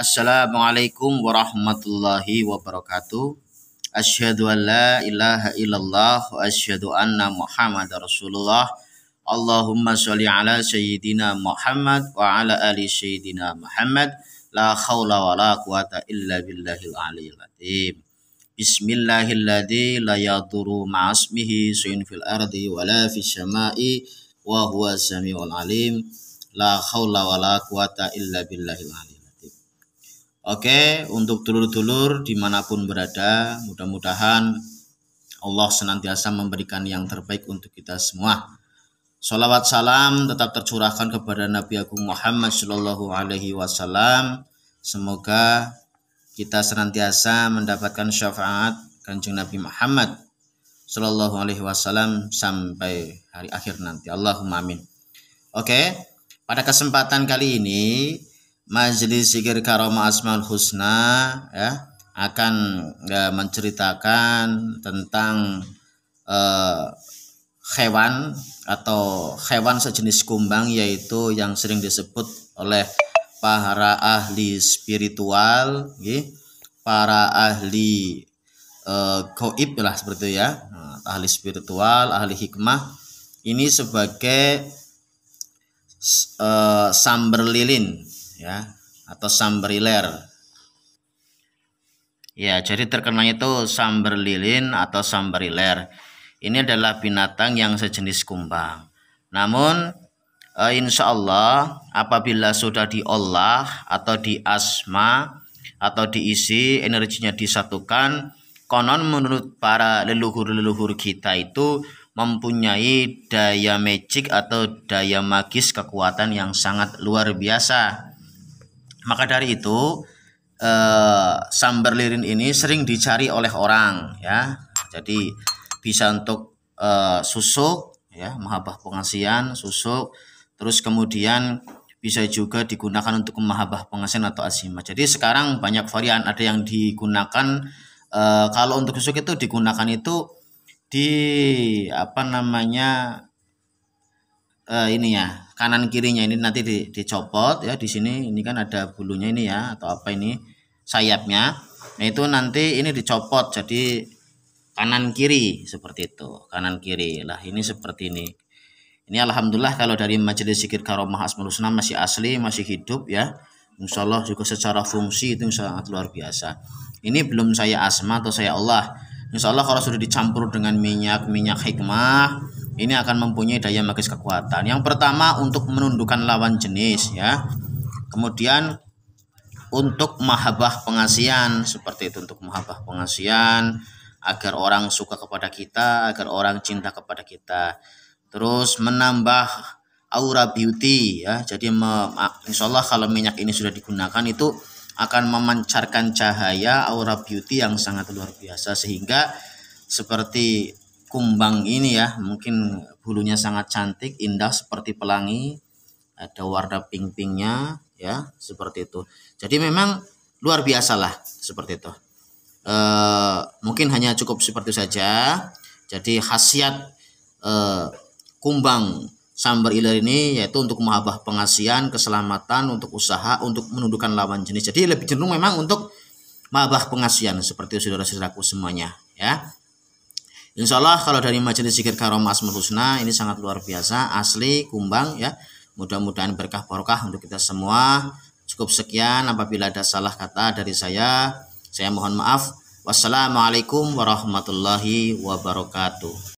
Assalamualaikum warahmatullahi wabarakatuh. Asyhadu an la ilaha illallah wa asyhadu anna Muhammad Rasulullah. Allahumma sholli ala sayyidina Muhammad wa ala ali sayyidina Muhammad. La haula wa la quwata illa billahil aliyil azim. Bismillahilladzi la yadurru ma'asmihi syai'un fil ardi wa la fis samai wa huwa samiul alim. La haula wa la quwata illa billahil aliyil Oke, untuk dulur-dulur dimanapun berada, mudah-mudahan Allah senantiasa memberikan yang terbaik untuk kita semua. Salawat salam tetap tercurahkan kepada Nabi Agung Muhammad Shallallahu Alaihi Wasallam. Semoga kita senantiasa mendapatkan syafaat kanjeng Nabi Muhammad Shallallahu Alaihi Wasallam sampai hari akhir nanti. Allahumma amin. Oke, pada kesempatan kali ini Majelis Zikir Karoma asmal Husna ya akan ya, menceritakan tentang eh, hewan atau hewan sejenis kumbang yaitu yang sering disebut oleh para ahli spiritual ya, para ahli eh, goib lah seperti itu ya nah, ahli spiritual ahli hikmah ini sebagai eh, samber lilin ya atau sambriler. Ya, jadi terkenalnya itu sambrilin atau sambariler. Ini adalah binatang yang sejenis kumbang. Namun eh, insya Allah apabila sudah diolah atau diasma atau diisi energinya disatukan, konon menurut para leluhur-leluhur kita itu mempunyai daya magic atau daya magis kekuatan yang sangat luar biasa maka dari itu eh, sambar lilin ini sering dicari oleh orang ya. Jadi bisa untuk eh, susuk ya, mahabbah pengasian, susuk. Terus kemudian bisa juga digunakan untuk mahabah pengasian atau azimah. Jadi sekarang banyak varian ada yang digunakan eh, kalau untuk susuk itu digunakan itu di apa namanya uh, ini ya kanan kirinya ini nanti di, dicopot ya di sini ini kan ada bulunya ini ya atau apa ini sayapnya nah, itu nanti ini dicopot jadi kanan kiri seperti itu kanan kiri lah ini seperti ini ini alhamdulillah kalau dari majelis sikir karomah asmaul husna masih asli masih hidup ya Insya Allah juga secara fungsi itu sangat luar biasa. Ini belum saya asma atau saya Allah. Insya Allah kalau sudah dicampur dengan minyak minyak hikmah ini akan mempunyai daya magis kekuatan. Yang pertama untuk menundukkan lawan jenis ya. Kemudian untuk mahabbah pengasihan seperti itu untuk mahabbah pengasihan agar orang suka kepada kita, agar orang cinta kepada kita. Terus menambah aura beauty ya. Jadi insya Allah kalau minyak ini sudah digunakan itu akan memancarkan cahaya aura beauty yang sangat luar biasa sehingga seperti kumbang ini ya mungkin bulunya sangat cantik indah seperti pelangi ada warna pink-pinknya ya seperti itu jadi memang luar biasa lah seperti itu e, mungkin hanya cukup seperti saja jadi khasiat e, kumbang sambar ilir ini yaitu untuk mahabbah pengasihan, keselamatan, untuk usaha, untuk menundukkan lawan jenis. Jadi lebih cenderung memang untuk mahabbah pengasihan seperti saudara-saudaraku semuanya ya. Insya Allah kalau dari majelis zikir karomah asmaul husna ini sangat luar biasa, asli, kumbang ya. Mudah-mudahan berkah barokah untuk kita semua. Cukup sekian apabila ada salah kata dari saya, saya mohon maaf. Wassalamualaikum warahmatullahi wabarakatuh.